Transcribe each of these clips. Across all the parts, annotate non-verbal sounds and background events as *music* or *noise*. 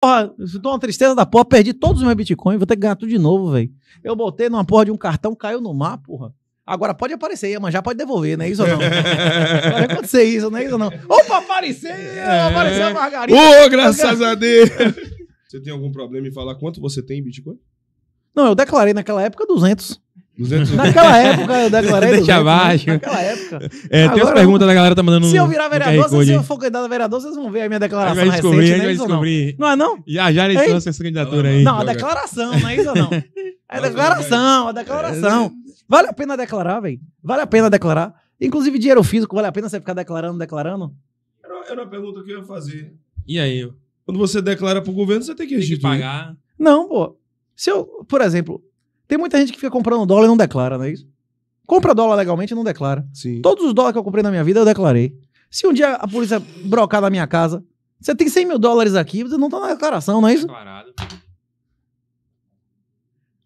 Porra, eu dá uma tristeza da porra. Perdi todos os meus bitcoins, vou ter que ganhar tudo de novo, velho. Eu botei numa porra de um cartão, caiu no mar, porra. Agora pode aparecer, já pode devolver, não é isso ou não? pode *laughs* acontecer isso, não é isso ou não? Opa, apareceu! É. Apareceu a Margarida! Ô, oh, graças a Deus! Você tem algum problema em falar quanto você tem em Bitcoin? Não, eu declarei naquela época 200. 200... Naquela época da galera. Deixa né? abaixo. Naquela época. É, tem as perguntas da galera tá mandando. Se eu virar vereador, se eu for candidato a vereador, vocês vão ver a minha declaração. Vai descobrir, recente, vai né, descobrir. Não. não é não? Já já eles lançam essa candidatura aí. Não, a declaração, né, não é isso ou não? É declaração, a declaração. Vale a pena declarar, velho? Vale a pena declarar? Inclusive, dinheiro físico, vale a pena você ficar declarando, declarando? Era, uma pergunta que eu ia fazer. E aí? Quando você declara pro governo, você tem que registrar. Tem que pagar. Não, pô. Se eu, por exemplo, tem muita gente que fica comprando dólar e não declara, não é isso? Compra dólar legalmente e não declara. Sim. Todos os dólares que eu comprei na minha vida, eu declarei. Se um dia a polícia brocar na minha casa, você tem 100 mil dólares aqui, você não tá na declaração, não é isso? Declarado.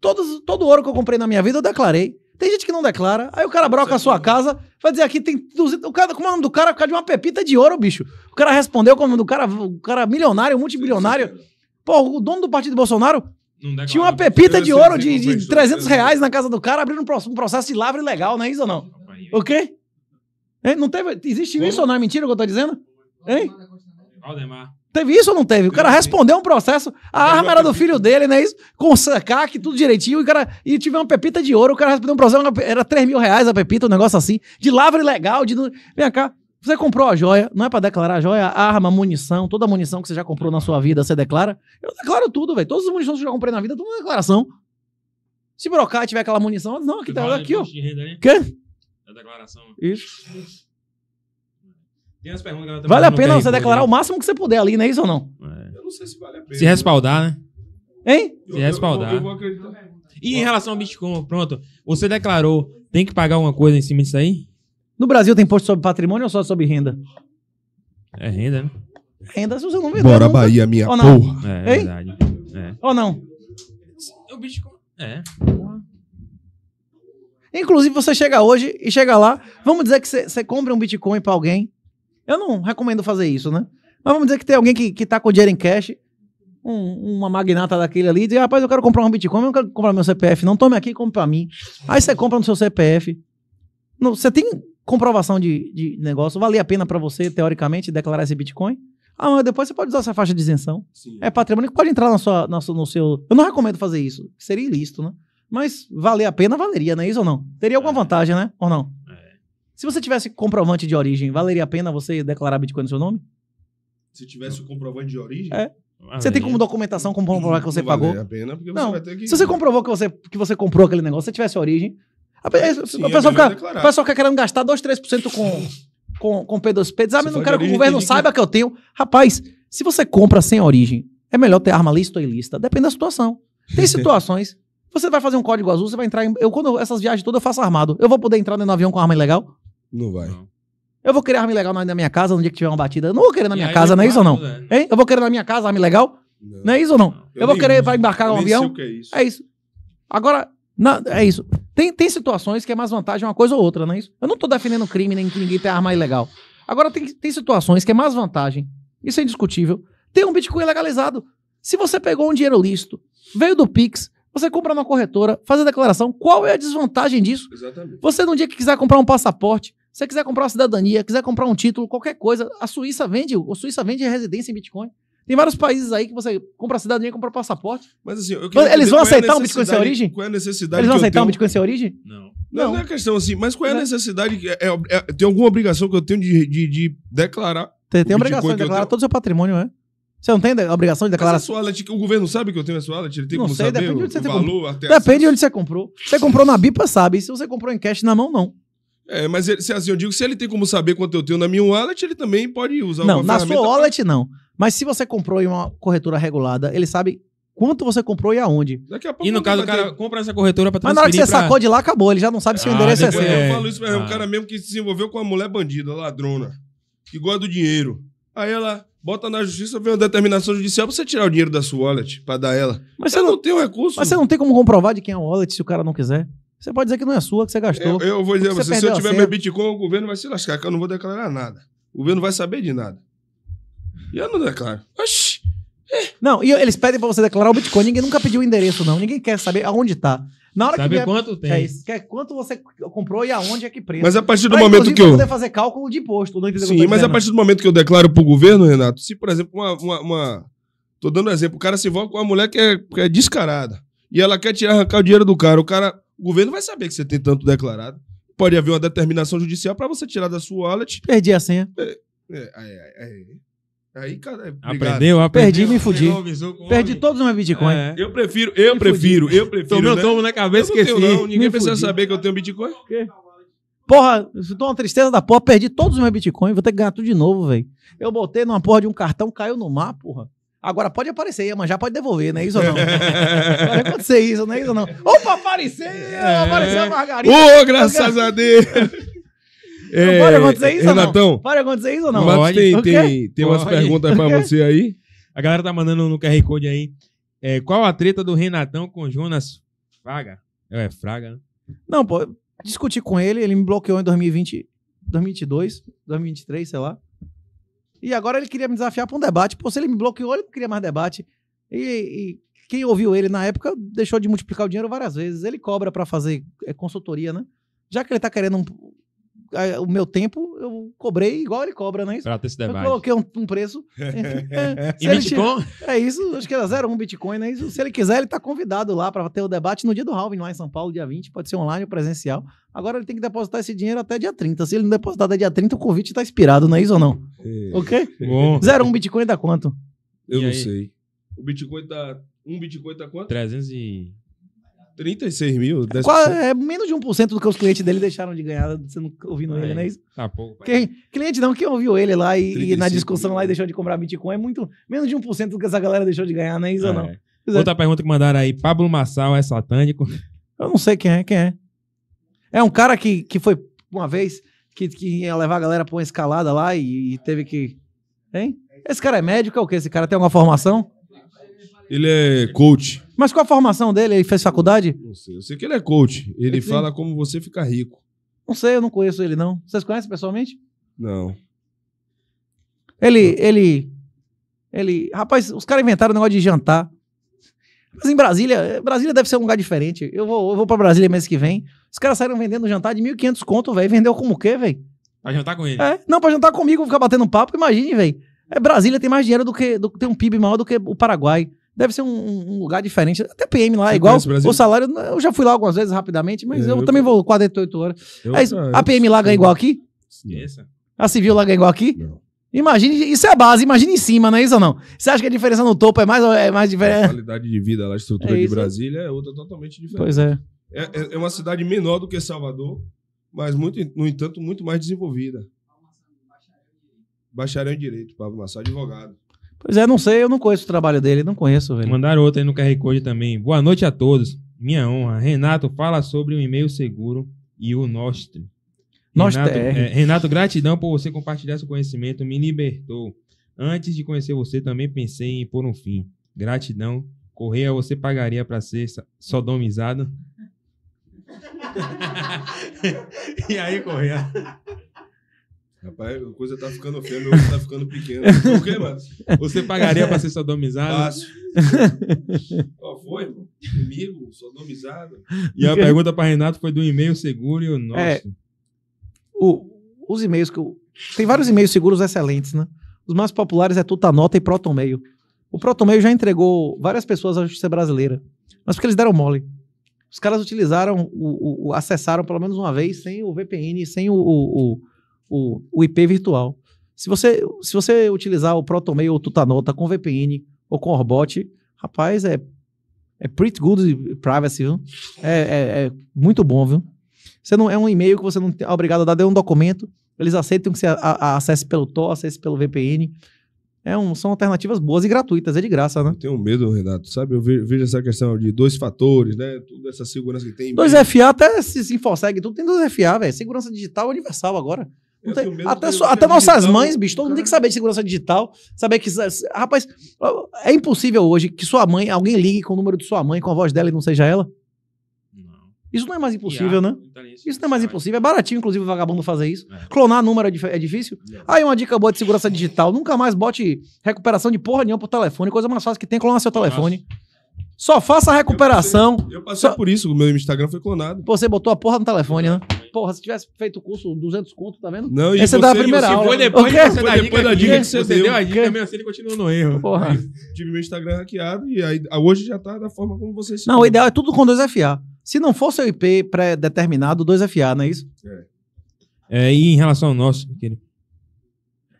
Todos, todo ouro que eu comprei na minha vida, eu declarei. Tem gente que não declara. Aí o cara broca a é sua casa, vai dizer aqui tem 200. O cara, como é o nome do cara? Por de uma pepita de ouro, bicho. O cara respondeu como o nome do cara, o cara milionário, multibilionário. Pô, o dono do partido Bolsonaro tinha uma pepita de ouro de, de 300 reais na casa do cara abrindo um processo de lavra ilegal, não é isso ou não? O quê? Hein? Não teve? Existe Como? isso ou não é mentira o que eu tô dizendo? Hein? Teve isso ou não teve? O cara respondeu um processo, a arma era do filho dele, não é Isso, com sacaque, tudo direitinho, e, o cara, e tive uma pepita de ouro, o cara respondeu um processo, era 3 mil reais a pepita, um negócio assim, de lavra ilegal, de. Vem cá. Você comprou a joia, não é para declarar a joia, arma, munição, toda a munição que você já comprou na sua vida, você declara. Eu declaro tudo, velho. Todas as munições que eu já comprei na vida, tudo na é declaração. Se brocar e tiver aquela munição, não, aqui tá aqui, ó. Né? Quê? Da é declaração. Isso. Tem umas perguntas que Vale a pena você declarar né? o máximo que você puder ali, não é isso ou não? É. Eu não sei se vale a pena. Se respaldar, né? Hein? Se respaldar. Eu, vou acreditar. E em relação ao Bitcoin, pronto, você declarou, tem que pagar alguma coisa em cima disso aí? No Brasil tem imposto sobre patrimônio ou só sobre renda? É renda, né? Renda se você não vê. Bora, nunca. Né? Bahia, minha ou não. porra. É, é verdade. É. Ou não? O bicho. É. Inclusive, você chega hoje e chega lá. Vamos dizer que você compra um Bitcoin para alguém. Eu não recomendo fazer isso, né? Mas vamos dizer que tem alguém que, que tá com dinheiro em cash, um, uma magnata daquele ali, e diz: rapaz, eu quero comprar um Bitcoin, eu não quero comprar meu CPF, não. Tome aqui e compre para mim. Aí você compra no seu CPF. Você tem comprovação de, de negócio, valeria a pena para você, teoricamente, declarar esse Bitcoin? Ah, mas depois você pode usar essa faixa de isenção. Sim. É patrimônio que pode entrar na sua, na sua, no seu. Eu não recomendo fazer isso. Seria ilícito, né? Mas valer a pena, valeria, não é isso ou não? Teria alguma é. vantagem, né? Ou não? É. Se você tivesse comprovante de origem, valeria a pena você declarar Bitcoin no seu nome? Se tivesse o comprovante de origem? É. Valeria. Você tem como documentação comprovar que você não pagou? A pena porque você vai ter que... Se você comprovou que você, que você comprou aquele negócio, se tivesse origem, a, é, Sim, o, é pessoal fica, o pessoal fica querendo gastar 2, 3% com, com, com P2P. Ah, mas não quero que o governo que... saiba que eu tenho. Rapaz, se você compra sem origem, é melhor ter arma lista ou ilícita. Depende da situação. Tem *laughs* situações. Você vai fazer um código azul, você vai entrar em. Eu, quando essas viagens todas, eu faço armado. Eu vou poder entrar no avião com arma ilegal? Não vai. Eu vou querer arma ilegal na minha casa no dia que tiver uma batida. Eu não vou querer na minha casa, não é isso ou não? Né? Hein? Eu vou querer na minha casa arma ilegal? Não, não é isso ou não? Eu, eu vou querer, uso. vai embarcar no avião? É isso. é isso. Agora, na, é isso. Tem, tem situações que é mais vantagem uma coisa ou outra, não é isso? Eu não tô defendendo crime, nem que ninguém tem arma ilegal. Agora, tem, tem situações que é mais vantagem. Isso é indiscutível. Tem um Bitcoin legalizado. Se você pegou um dinheiro lícito, veio do Pix, você compra numa corretora, faz a declaração. Qual é a desvantagem disso? Exatamente. Você, num dia que quiser comprar um passaporte, você quiser comprar uma cidadania, quiser comprar um título, qualquer coisa, a Suíça vende, a Suíça vende residência em Bitcoin. Tem vários países aí que você compra a cidadania, compra passaporte. Mas assim, eu queria Eles vão é aceitar é um Bitcoin sem origem? Qual é a necessidade? Eles vão aceitar tenho... um Bitcoin sem origem? Não. Não, não. É não é questão assim, mas qual é a necessidade? É, é, é tem alguma obrigação que eu tenho de, de, de declarar? Tem, tem obrigação de declarar todo o seu patrimônio, é? Você não tem a obrigação de declarar? Mas a sua wallet, o governo sabe que eu tenho a sua wallet? Ele tem não como sei, saber depende o, onde você o valor, até Depende de onde você comprou. Você comprou na BIPA, sabe. Se você comprou em cash na mão, não. É, mas ele, se assim, eu digo, se ele tem como saber quanto eu tenho na minha wallet, ele também pode usar Não, na sua wallet não. Mas se você comprou em uma corretora regulada, ele sabe quanto você comprou e aonde. e no caso, o cara ter... compra essa corretora pra transferir Mas na hora que você pra... sacou de lá, acabou. Ele já não sabe se o ah, endereço é seu. Eu falo isso, mas ah. é um ah. cara mesmo que se envolveu com uma mulher bandida, ladrona, que gosta do dinheiro. Aí ela bota na justiça, vem uma determinação judicial pra você tirar o dinheiro da sua wallet, pra dar ela. Mas você não, não tem o um recurso. Mas você não tem como comprovar de quem é o wallet se o cara não quiser. Você pode dizer que não é sua, que você gastou. Eu, eu vou dizer pra você, você se eu tiver meu Bitcoin, o governo vai se lascar, que eu não vou declarar nada. O governo vai saber de nada. E eu não declaro. Oxi. É. Não, e eles pedem pra você declarar o Bitcoin. Ninguém nunca pediu o endereço, não. Ninguém quer saber aonde tá. Na hora Sabe que vier, quanto tem. É isso. Que é quanto você comprou e aonde é que preço. Mas a partir do pra, momento que eu... poder fazer cálculo de imposto. Não entendeu Sim, mas a partir do momento que eu declaro pro governo, Renato, se, por exemplo, uma... uma, uma... Tô dando um exemplo. O cara se envolve com uma mulher que é, que é descarada. E ela quer tirar, arrancar o dinheiro do cara. O cara... O governo vai saber que você tem tanto declarado. Pode haver uma determinação judicial para você tirar da sua wallet. Perdi a senha. É, é, é, é. Aí, cara, é Aprendeu, aprendeu. Perdi, me fudi. Perdi todos os meus Bitcoin. É. Eu prefiro, eu me prefiro, fudi. eu prefiro. Tomei né? tomo na cabeça, eu esqueci. Tenho, não. Ninguém me precisa fudi. saber que eu tenho Bitcoin. Quê? Porra, eu tô é uma tristeza da porra, perdi todos os meus Bitcoin, vou ter que ganhar tudo de novo, velho. Eu botei numa porra de um cartão, caiu no mar, porra. Agora pode aparecer, mas já pode devolver, não é isso ou não? pode *laughs* acontecer isso, não é isso ou não? Opa, apareceu! É. Apareceu a Margarida! Ô, oh, graças a Deus! É, pode acontecer isso Renatão, ou não? Pode acontecer isso ou não? Mas tem, tem, tem umas perguntas pra você aí. *laughs* A galera tá mandando no QR Code aí. É, qual a treta do Renatão com Jonas Fraga? É, Fraga, né? Não, pô, discuti com ele, ele me bloqueou em 2020, 2022, 2023, sei lá. E agora ele queria me desafiar pra um debate. Pô, se ele me bloqueou, ele não queria mais debate. E, e quem ouviu ele na época deixou de multiplicar o dinheiro várias vezes. Ele cobra pra fazer é, consultoria, né? Já que ele tá querendo um, a, o meu tempo eu cobrei igual ele cobra, não né? Pra isso? esse debate. Eu coloquei um, um preço. *laughs* *laughs* e Bitcoin? Tira, é isso, acho que era 0,1 um Bitcoin, não né? isso? Se ele quiser, ele tá convidado lá para ter o debate no dia do halving lá em São Paulo, dia 20, pode ser online ou presencial. Agora ele tem que depositar esse dinheiro até dia 30. Se ele não depositar até dia 30, o convite tá expirado, não é isso ou não? É. Ok? 0,1 um Bitcoin dá quanto? Eu e não aí? sei. O Bitcoin tá. Um Bitcoin tá quanto? 300 e. 36 mil? 10%. Qual, é menos de 1% do que os clientes dele deixaram de ganhar sendo, ouvindo é. ele, não é isso? Tá pouco. Quem, é. cliente não, quem ouviu ele lá e, e na discussão mil. lá e deixou de comprar Bitcoin é muito menos de 1% do que essa galera deixou de ganhar, não é isso ou não? É. É. Outra pergunta que mandaram aí, Pablo Massal é satânico? Eu não sei quem é, quem é. É um cara que, que foi uma vez que, que ia levar a galera pra uma escalada lá e, e teve que... Hein? Esse cara é médico, é o que? Esse cara tem alguma formação? Ele é coach. Mas qual a formação dele? Ele fez faculdade? Não sei. Eu sei que ele é coach. Ele fala como você ficar rico. Não sei, eu não conheço ele, não. Vocês conhecem pessoalmente? Não. Ele, ele, ele. Rapaz, os caras inventaram o um negócio de jantar. Mas em Brasília, Brasília deve ser um lugar diferente. Eu vou, eu vou pra Brasília mês que vem. Os caras saíram vendendo jantar de 1.500 conto, velho. Vendeu como o quê, velho? Pra jantar com ele? É, não, pra jantar comigo, ficar batendo um papo, imagine, velho. É, Brasília tem mais dinheiro do que. Do, tem um PIB maior do que o Paraguai. Deve ser um, um lugar diferente. Até PM lá, Você igual o salário. Eu já fui lá algumas vezes rapidamente, mas eu, eu também vou 48 horas. Eu, Aí, eu, a PM lá ganha igual aqui? Esqueça. A civil lá ganha igual aqui? Não. Imagine, isso é a base, imagine em cima, não é isso ou não? Você acha que a diferença no topo é mais, é mais diferente? A qualidade de vida, a estrutura é de Brasília é outra totalmente diferente. Pois é. é. é. É uma cidade menor do que Salvador, mas, muito, no entanto, muito mais desenvolvida. Bacharel em Direito, Pablo Massa advogado. Pois é, não sei, eu não conheço o trabalho dele, não conheço, velho. Mandaram outro aí no QR Code também. Boa noite a todos. Minha honra. Renato, fala sobre o e-mail seguro e o Nostre. Nostre. Renato, é, Renato, gratidão por você compartilhar seu conhecimento, me libertou. Antes de conhecer você, também pensei em pôr um fim. Gratidão. Correia, você pagaria para ser sodomizado? *laughs* e aí, Correia? Rapaz, a coisa tá ficando feia, meu olho tá ficando pequeno. Por quê, mano? Você pagaria pra ser sodomizado? Fácil. Qual foi, mano? Comigo, sodomizado. E a pergunta pra Renato foi do e-mail seguro e o nosso. É, o, os e-mails que eu. Tem vários e-mails seguros excelentes, né? Os mais populares é Tutanota e Protonmail. O Protonmail já entregou várias pessoas à justiça brasileira, mas porque eles deram mole. Os caras utilizaram, o, o, o acessaram pelo menos uma vez sem o VPN, sem o, o o, o IP virtual. Se você, se você utilizar o Protonmail ou o Tutanota com VPN ou com Orbot, rapaz, é, é pretty good privacy, viu? É, é, é muito bom, viu? Você não, é um e-mail que você não é obrigado a dar, é um documento, eles aceitam que você a, a, acesse pelo Tor, acesse pelo VPN. É um, são alternativas boas e gratuitas, é de graça, né? Eu tenho medo, Renato, sabe? Eu vejo, vejo essa questão de dois fatores, né? Toda essa segurança que tem. Dois fa até se, se InfoSeg, tudo tem dois fa velho. Segurança digital universal agora. Tem, até, até nossas digital, mães, né? bicho, todo mundo tem que saber de segurança digital, saber que. Rapaz, é impossível hoje que sua mãe, alguém ligue com o número de sua mãe, com a voz dela e não seja ela. Não. Isso não é mais impossível, né? Tá isso não é mais impossível. É baratinho, inclusive, o vagabundo fazer isso. É. Clonar número é, é difícil. Aí uma dica boa de segurança digital: nunca mais bote recuperação de porra nenhuma pro telefone. Coisa mais fácil que tem é clonar seu telefone. Nossa. Só faça a recuperação. Eu passei, eu passei só... por isso, o meu Instagram foi clonado. Você botou a porra no telefone, né? Porra, se tivesse feito o curso 200 conto, tá vendo? Não, e Essa você, da primeira se aula. foi depois, okay? você okay. depois da dica que você deu, deu a dica, mesmo assim ele continua no erro. Porra. Aí, tive meu Instagram hackeado e aí, hoje já tá da forma como você se Não, o ideal é tudo com 2FA. Se não fosse o IP pré-determinado, 2FA, não é isso? É. é. E em relação ao nosso, querido?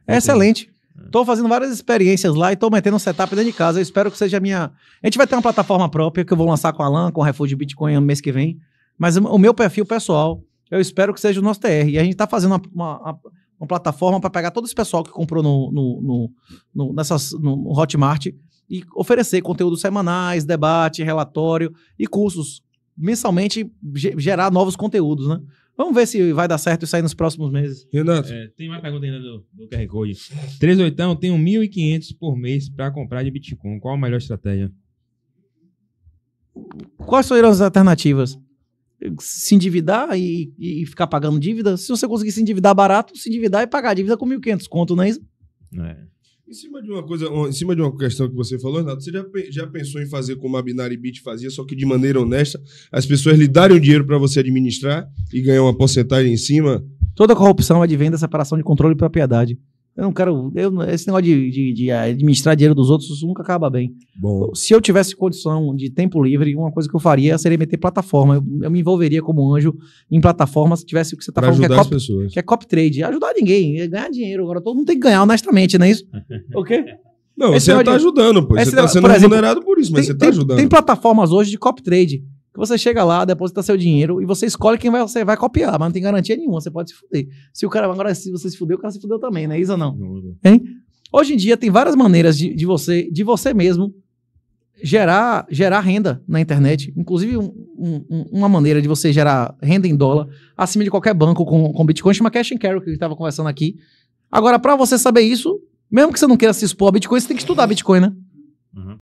É excelente. Estou é. fazendo várias experiências lá e estou metendo um setup dentro de casa. Eu espero que seja a minha. A gente vai ter uma plataforma própria que eu vou lançar com a LAN, com o Refúgio Bitcoin no mês que vem. Mas o meu perfil pessoal eu espero que seja o nosso TR. E a gente está fazendo uma, uma, uma plataforma para pegar todo esse pessoal que comprou no, no, no, no, nessas, no Hotmart e oferecer conteúdos semanais, debate, relatório e cursos. Mensalmente gerar novos conteúdos, né? Vamos ver se vai dar certo isso aí nos próximos meses. Renato. É, tem uma pergunta ainda do, do QR Code. 38, tem 1.500 por mês para comprar de Bitcoin. Qual a melhor estratégia? Quais seriam as alternativas? se endividar e, e ficar pagando dívida. Se você conseguir se endividar barato, se endividar e pagar a dívida com 1.500 conto, não é isso? É. Em cima de uma coisa, em cima de uma questão que você falou, Renato, você já, já pensou em fazer como a Binary Beat fazia, só que de maneira honesta, as pessoas lhe darem o dinheiro para você administrar e ganhar uma porcentagem em cima? Toda corrupção advém é da separação de controle e propriedade. Eu não quero. Eu, esse negócio de, de, de, ah, administrar dinheiro dos outros nunca acaba bem. Bom. Se eu tivesse condição de tempo livre, uma coisa que eu faria seria meter plataforma. Eu, eu me envolveria como anjo em plataforma se tivesse o que você está falando, que é, cop, pessoas. que é cop trade. Ajudar ninguém, é ganhar dinheiro. Agora todo mundo tem que ganhar honestamente, não é isso? *laughs* o quê? Não, esse você está de... ajudando, pô. Esse você está sendo exemplo, remunerado por isso, mas tem, você está ajudando. Tem plataformas hoje de cop trade que você chega lá, deposita seu dinheiro e você escolhe quem vai, você vai copiar, mas não tem garantia nenhuma, você pode se fuder. Se o cara agora se você se fuder, o cara se fudeu também, não é isso ou não? Hein? Hoje em dia tem várias maneiras de, de você, de você mesmo gerar, gerar renda na internet. Inclusive, um, um, uma maneira de você gerar renda em dólar acima de qualquer banco com, com Bitcoin chama Cash and Carry, que eu estava conversando aqui. Agora, para você saber isso, mesmo que você não queira se expor a Bitcoin, você tem que estudar Bitcoin, né? Uhum.